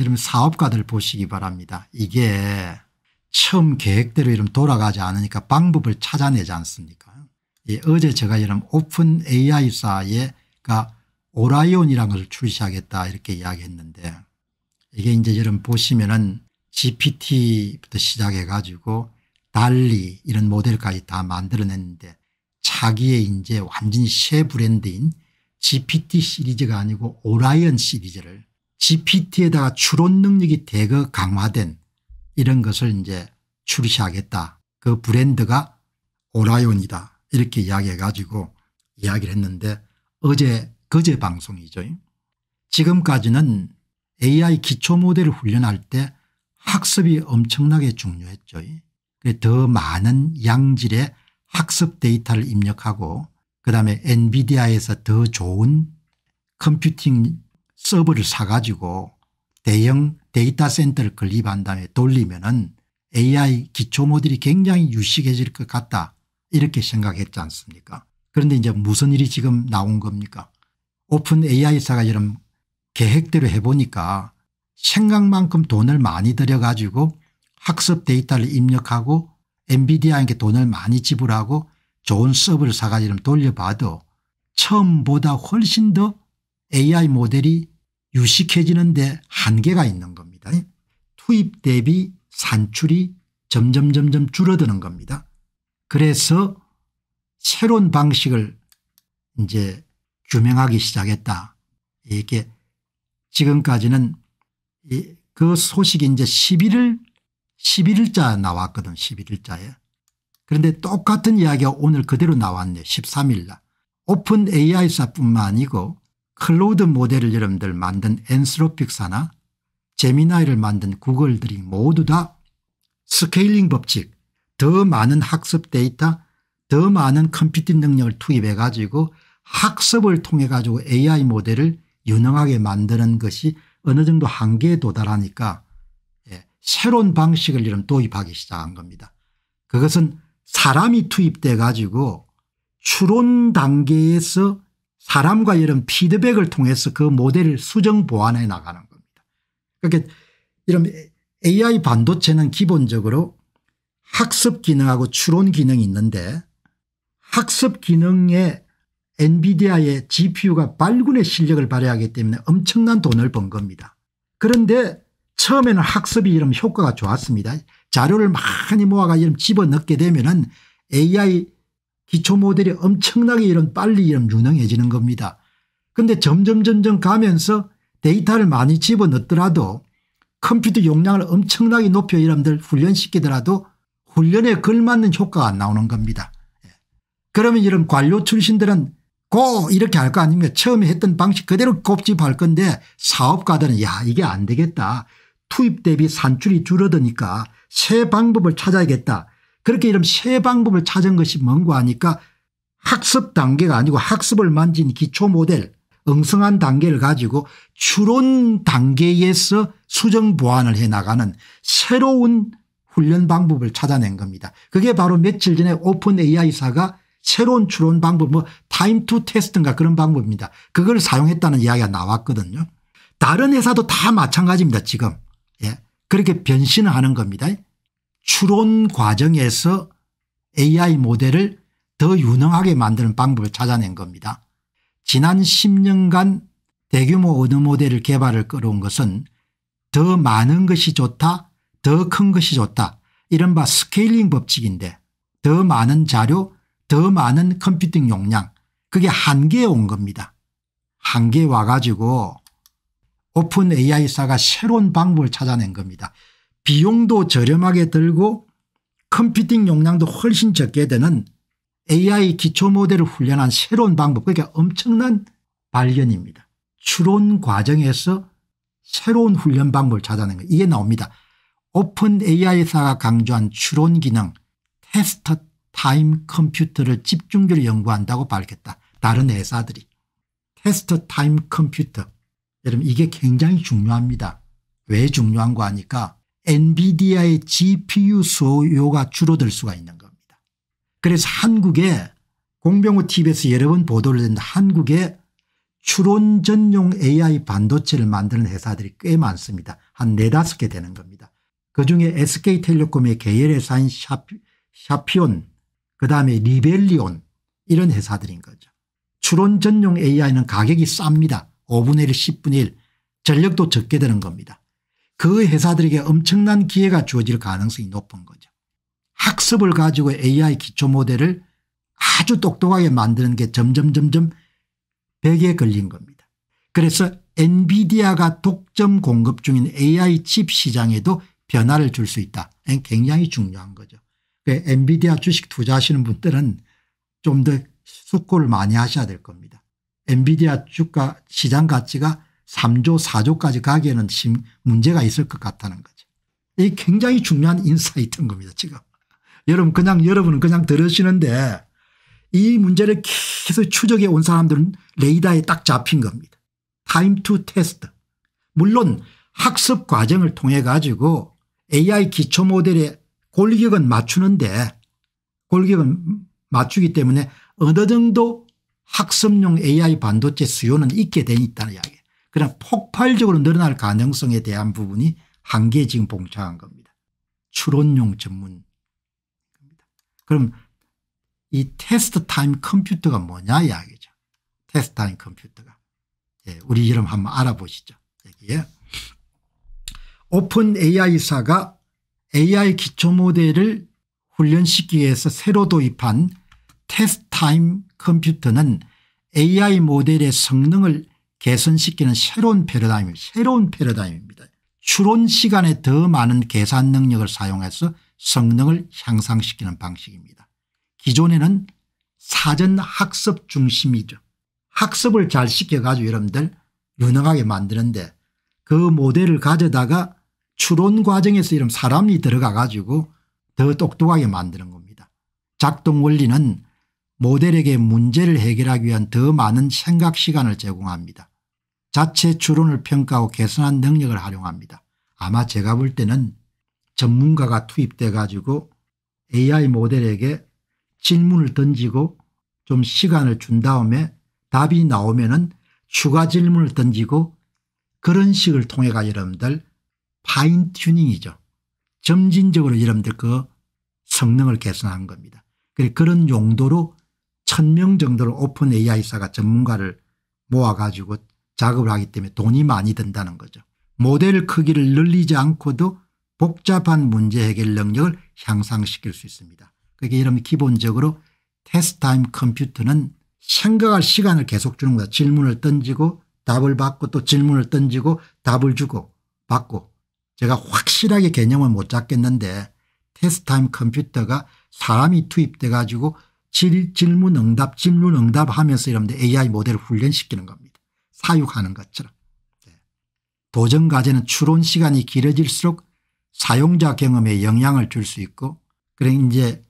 이런 사업가들 보시기 바랍니다. 이게 처음 계획대로 이런 돌아가지 않으니까 방법을 찾아내지 않습니까? 예, 어제 제가 이런 오픈 AI사에가 오라이온이라는 것을 출시하겠다 이렇게 이야기했는데 이게 이제 여러분 보시면은 GPT부터 시작해 가지고 달리 이런 모델까지 다 만들어냈는데 자기의 이제 완전히 새 브랜드인 GPT 시리즈가 아니고 오라이언 시리즈를 GPT에다가 추론 능력이 대거 강화된 이런 것을 이제 출시하겠다. 그 브랜드가 오라이온이다. 이렇게 이야기해 가지고 이야기를 했는데 어제 그제 방송이죠. 지금까지는 AI 기초 모델을 훈련할 때 학습이 엄청나게 중요했죠. 더 많은 양질의 학습 데이터를 입력하고 그다음에 엔비디아에서 더 좋은 컴퓨팅 서버를 사가지고 대형 데이터 센터를 건립한 다음에 돌리면 은 AI 기초 모델이 굉장히 유식해질 것 같다 이렇게 생각했지 않습니까 그런데 이제 무슨 일이 지금 나온 겁니까 오픈 AI사가 이런 계획대로 해보니까 생각만큼 돈을 많이 들여가지고 학습 데이터를 입력하고 엔비디아에게 돈을 많이 지불하고 좋은 서버를 사가지고 돌려봐도 처음보다 훨씬 더 AI 모델이 유식해지는 데 한계가 있는 겁니다. 투입 대비 산출이 점점 점점 줄어드는 겁니다. 그래서 새로운 방식을 이제 규명하기 시작했다. 이게 지금까지는 그 소식이 이제 11일 11일자 나왔거든 11일자에. 그런데 똑같은 이야기가 오늘 그대로 나왔네 13일날. 오픈 AI사뿐만 아니고 클로드 모델을 여러분들 만든 엔스로픽사나 제미나이를 만든 구글들이 모두 다 스케일링 법칙 더 많은 학습 데이터 더 많은 컴퓨팅 능력을 투입해 가지고 학습을 통해 가지고 AI 모델을 유능하게 만드는 것이 어느 정도 한계에 도달하니까 예, 새로운 방식을 이런 도입하기 시작한 겁니다. 그것은 사람이 투입돼 가지고 추론 단계에서 사람과 이런 피드백을 통해서 그 모델을 수정 보완해 나가는 겁니다. 그러니까 이런 AI 반도체는 기본적으로 학습 기능하고 추론 기능이 있는데 학습 기능에 엔비디아의 GPU가 발군의 실력을 발휘하기 때문에 엄청난 돈을 번 겁니다. 그런데 처음에는 학습이 이런 효과가 좋았습니다. 자료를 많이 모아가 이런 집어넣게 되면은 AI 기초 모델이 엄청나게 이런 빨리 이런 유능해지는 겁니다. 그런데 점점 점점 가면서 데이터를 많이 집어넣더라도 컴퓨터 용량을 엄청나게 높여 이람들 훈련시키더라도 훈련에 걸맞는 효과가 안 나오는 겁니다. 예. 그러면 이런 관료 출신들은 고 이렇게 할 거 아닙니까 처음에 했던 방식 그대로 곱집할 건데 사업가들은 야 이게 안 되겠다. 투입 대비 산출이 줄어드니까 새 방법을 찾아야겠다. 그렇게 이런 새 방법을 찾은 것이 뭔고 하니까 학습 단계가 아니고 학습을 만진 기초 모델 엉성한 단계를 가지고 추론 단계에서 수정 보완을 해 나가는 새로운 훈련 방법을 찾아낸 겁니다. 그게 바로 며칠 전에 오픈 AI사가 새로운 추론 방법 뭐 타임 투 테스트인가 그런 방법입니다. 그걸 사용했다는 이야기가 나왔거든요. 다른 회사도 다 마찬가지입니다 지금. 예. 그렇게 변신을 하는 겁니다. 추론 과정에서 AI 모델을 더 유능하게 만드는 방법을 찾아낸 겁니다. 지난 10년간 대규모 언어 모델을 개발을 끌어온 것은 더 많은 것이 좋다 더 큰 것이 좋다 이른바 스케일링 법칙인데 더 많은 자료 더 많은 컴퓨팅 용량 그게 한계에 온 겁니다. 한계에 와가지고 오픈 AI사가 새로운 방법을 찾아낸 겁니다. 비용도 저렴하게 들고 컴퓨팅 용량도 훨씬 적게 되는 AI 기초 모델을 훈련한 새로운 방법 그러니까 엄청난 발견입니다. 추론 과정에서 새로운 훈련 방법을 찾아낸 거 이게 나옵니다. 오픈 AI사가 강조한 추론 기능 테스터 타임 컴퓨터를 집중적으로 연구한다고 밝혔다. 다른 회사들이. 테스터 타임 컴퓨터. 여러분 이게 굉장히 중요합니다. 왜 중요한 거 하니까 엔비디아의 GPU 수요가 줄어들 수가 있는 겁니다. 그래서 한국에 공병호 TV에서 여러 번 보도를 했는데 한국에 추론 전용 AI 반도체를 만드는 회사들이 꽤 많습니다. 한 네다섯 개 되는 겁니다. 그중에 SK텔레콤의 계열회사인 샤피온 그다음에 리벨리온 이런 회사들인 거죠. 추론 전용 AI는 가격이 쌉니다. 5분의 1 10분의 1 전력도 적게 드는 겁니다. 그 회사들에게 엄청난 기회가 주어질 가능성이 높은 거죠. 학습을 가지고 AI 기초 모델을 아주 똑똑하게 만드는 게 점점 점점 벽에 걸린 겁니다. 그래서 엔비디아가 독점 공급 중인 AI 칩 시장에도 변화를 줄 수 있다. 예, 굉장히 중요한 거죠. 그 엔비디아 주식 투자하시는 분들은 좀 더 숙고를 많이 하셔야 될 겁니다. 엔비디아 주가 시장 가치가 3조 4조까지 가기에는 문제가 있을 것 같다는 거죠. 이 굉장히 중요한 인사이트인 겁니다 지금. 여러분 그냥 여러분은 그냥 들으시는데 이 문제를 계속 추적해 온 사람들은 레이더에 딱 잡힌 겁니다. 타임 투 테스트. 물론 학습 과정을 통해 가지고 AI 기초 모델의 골격은 맞추는데 골격은 맞추기 때문에 어느 정도 학습용 AI 반도체 수요는 있게 돼 있다는 이야기 그냥 폭발적으로 늘어날 가능성에 대한 부분이 한계에 지금 봉착한 겁니다. 추론용 전문. 그럼 이 테스트 타임 컴퓨터가 뭐냐 이야기죠. 테스트 타임 컴퓨터가. 예, 우리 이름 한번 알아보시죠. 여기에. 오픈 AI사가 AI 기초 모델을 훈련시키기 위해서 새로 도입한 테스트 타임 컴퓨터는 AI 모델의 성능을 개선시키는 새로운 패러다임, 새로운 패러다임입니다. 추론 시간에 더 많은 계산 능력을 사용해서 성능을 향상시키는 방식입니다. 기존에는 사전 학습 중심이죠. 학습을 잘 시켜가지고 여러분들 유능하게 만드는데 그 모델을 가져다가 추론 과정에서 이런 사람이 들어가가지고 더 똑똑하게 만드는 겁니다. 작동 원리는 모델에게 문제를 해결하기 위한 더 많은 생각 시간을 제공합니다. 자체 추론을 평가하고 개선한 능력을 활용합니다. 아마 제가 볼 때는 전문가가 투입돼 가지고 AI 모델에게 질문을 던지고 좀 시간을 준 다음에 답이 나오면 은 추가 질문을 던지고 그런 식을 통해가 여러분들 파인 튜닝이죠. 점진적으로 여러분들 그 성능을 개선한 겁니다. 그래서 그런 용도로 천 명 정도를 오픈 AI사가 전문가를 모아가지고 작업을 하기 때문에 돈이 많이 든다는 거죠. 모델 크기를 늘리지 않고도 복잡한 문제 해결 능력을 향상시킬 수 있습니다. 그게 이러면 기본적으로 테스트 타임 컴퓨터는 생각할 시간을 계속 주는 거다. 질문을 던지고 답을 받고 또 질문을 던지고 답을 주고 받고 제가 확실하게 개념을 못 잡겠는데 테스트 타임 컴퓨터가 사람이 투입돼 가지고 질, 문 응답 질문 응답 하면서 이러면 AI 모델을 훈련시키는 겁니다. 사육하는 것처럼 네. 도전과제는 추론 시간이 길어질수록 사용자 경험에 영향을 줄 수 있고 그래 이제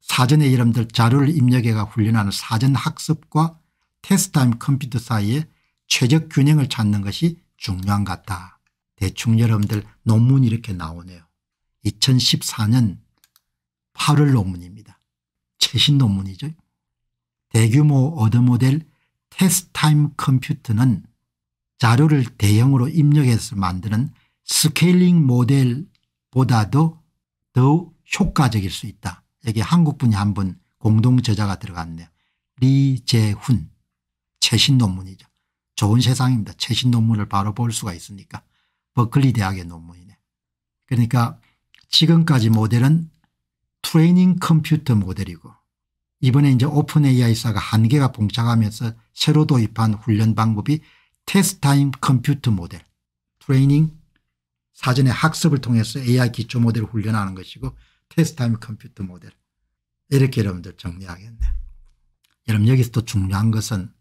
사전에 여러분들 자료를 입력해가 훈련하는 사전학습과 테스트타임 컴퓨터 사이에 최적 균형을 찾는 것이 중요한 것 같다. 대충 여러분들 논문이 이렇게 나오네요. 2014년 8월 논문입니다. 최신 논문이죠. 대규모 어드 모델 테스타임 컴퓨터는 자료를 대형으로 입력해서 만드는 스케일링 모델보다도 더욱 효과적일 수 있다. 여기 한국분이 한 분 공동 저자가 들어갔네요. 리재훈 최신 논문이죠. 좋은 세상입니다. 최신 논문을 바로 볼 수가 있으니까. 버클리 대학의 논문이네. 그러니까 지금까지 모델은 트레이닝 컴퓨터 모델이고 이번에 이제 오픈 AI사가 한계가 봉착하면서 새로 도입한 훈련 방법이 테스타임 트 컴퓨터 모델 트레이닝 사전에 학습을 통해서 AI 기초 모델을 훈련하는 것이고 테스타임 트 컴퓨터 모델 이렇게 여러분들 정리하겠네 여러분 여기서 또 중요한 것은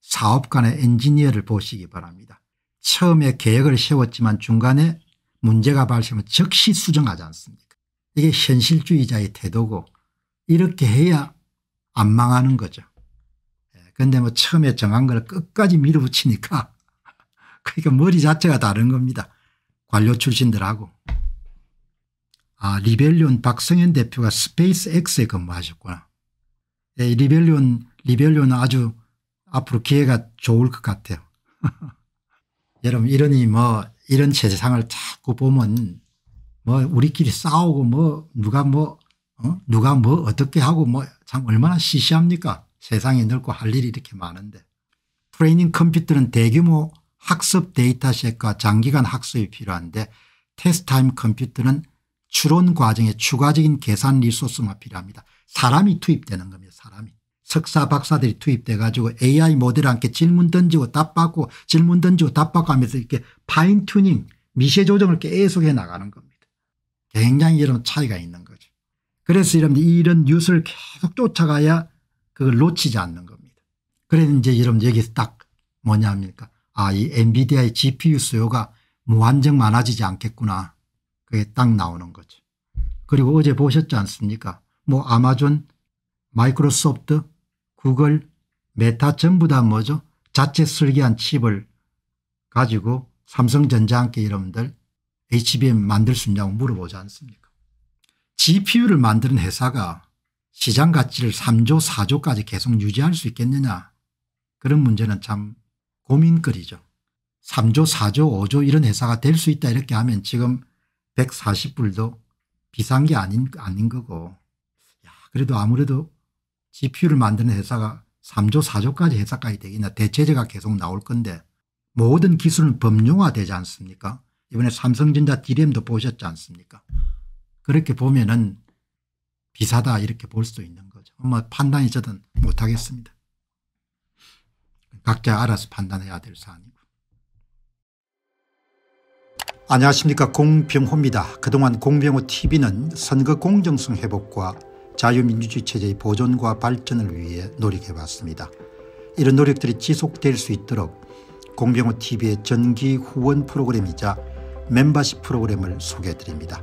사업 간의 엔지니어를 보시기 바랍니다. 처음에 계획을 세웠지만 중간에 문제가 발생하면 즉시 수정하지 않습니까 이게 현실주의자의 태도고 이렇게 해야 안 망하는 거죠. 그런데 예, 뭐 처음에 정한 걸 끝까지 밀어붙이니까 그러니까 머리 자체가 다른 겁니다. 관료 출신들하고. 아 리벨리온 박성현 대표가 스페이스 X에 근무하셨구나. 예, 리벨리온 리벨리온은 아주 앞으로 기회가 좋을 것 같아요. 여러분 이러니 뭐 이런 세상을 자꾸 보면 뭐 우리끼리 싸우고 뭐 누가 뭐 어? 누가 뭐 어떻게 하고 뭐참 얼마나 시시합니까 세상이 넓고 할 일이 이렇게 많은데. 트레이닝 컴퓨터는 대규모 학습 데이터셋과 장기간 학습이 필요한데 테스트타임 컴퓨터는 추론 과정에 추가적인 계산 리소스만 필요합니다. 사람이 투입되는 겁니다. 사람이. 석사 박사들이 투입돼 가지고 AI 모델과 함 질문 던지고 답받고 질문 던지고 답받고 하면서 이렇게 파인 튜닝 미세 조정을 계속해 나가는 겁니다. 굉장히 이런 차이가 있는 거죠. 그래서 여러분 이런 뉴스를 계속 쫓아가야 그걸 놓치지 않는 겁니다. 그래서 이제 여러분 여기서 딱 뭐냐 합니까 아 이 엔비디아의 GPU 수요가 무한정 많아지지 않겠구나 그게 딱 나오는 거죠. 그리고 어제 보셨지 않습니까 뭐 아마존 마이크로소프트 구글 메타 전부 다 뭐죠 자체 설계한 칩을 가지고 삼성전자한테 여러분들 HBM 만들 수 있냐고 물어보지 않습니까 GPU를 만드는 회사가 시장 가치를 3조 4조까지 계속 유지할 수 있겠느냐 그런 문제는 참 고민거리죠. 3조 4조 5조 이런 회사가 될 수 있다 이렇게 하면 지금 140불도 비싼 게 아닌, 아닌 거고 야, 그래도 아무래도 GPU를 만드는 회사가 3조 4조까지 회사까지 되겠나 대체제가 계속 나올 건데 모든 기술은 범용화되지 않습니까 이번에 삼성전자 DRAM도 보셨지 않습니까 그렇게 보면은 비사다 이렇게 볼 수 있는 거죠. 뭐 판단이 저든 못하겠습니다. 각자 알아서 판단해야 될 사안이고. 안녕하십니까 공병호입니다. 그동안 공병호TV는 선거 공정성 회복과 자유민주주의 체제의 보존과 발전을 위해 노력해왔습니다. 이런 노력들이 지속될 수 있도록 공병호TV의 전기 후원 프로그램이자 멤버십 프로그램을 소개해드립니다.